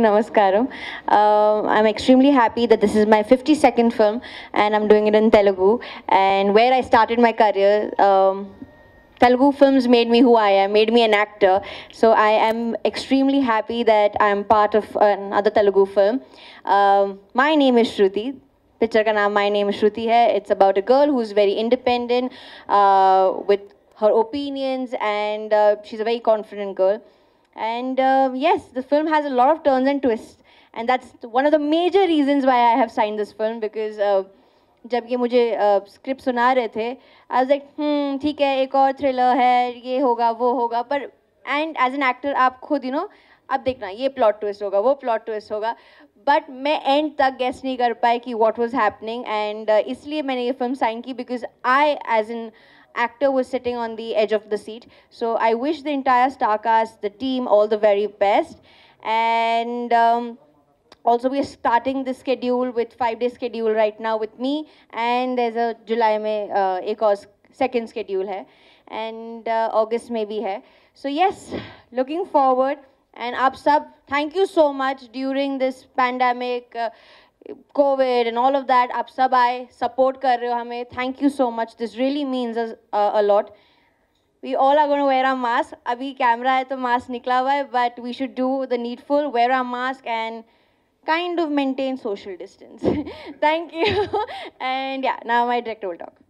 Namaskaram. Um, I'm extremely happy that this is my 52nd film and I'm doing it in Telugu. And where I started my career, um, Telugu films made me who I am, made me an actor. So I am extremely happy that I'm part of another Telugu film. Um, my name is Shruti. Picture My Name is Shruti It's about a girl who's very independent uh, with her opinions and uh, she's a very confident girl. And uh, yes, the film has a lot of turns and twists. And that's one of the major reasons why I have signed this film because uh, जब ये मुझे script uh, सुना रहे was like, like ठीक है एक और thriller है ये होगा वो होगा पर and as an actor, आप खुद यू नो अब देखना ये प्लॉट ट्विस्ट होगा वो प्लॉट ट्विस्ट होगा बट मैं एंड तक गेस नहीं कर पाई कि वॉट वॉज हैपनिंग एंड इसलिए मैंने ये फिल्म साइन की because I as an actor was sitting on the edge of the seat. So I wish the entire star cast, the team, all the very best. And um, also we are starting the schedule with five-day schedule right now with me. And there's a July में uh, एक और second schedule है. And uh, August में भी है. So yes, looking forward. and up sub thank you so much during this pandemic uh, covid and all of that up sub i support kar thank you so much this really means uh, a, lot we all are going to wear our mask abhi camera hai to mask nikla hai but we should do the needful wear our mask and kind of maintain social distance thank you and yeah now my director will talk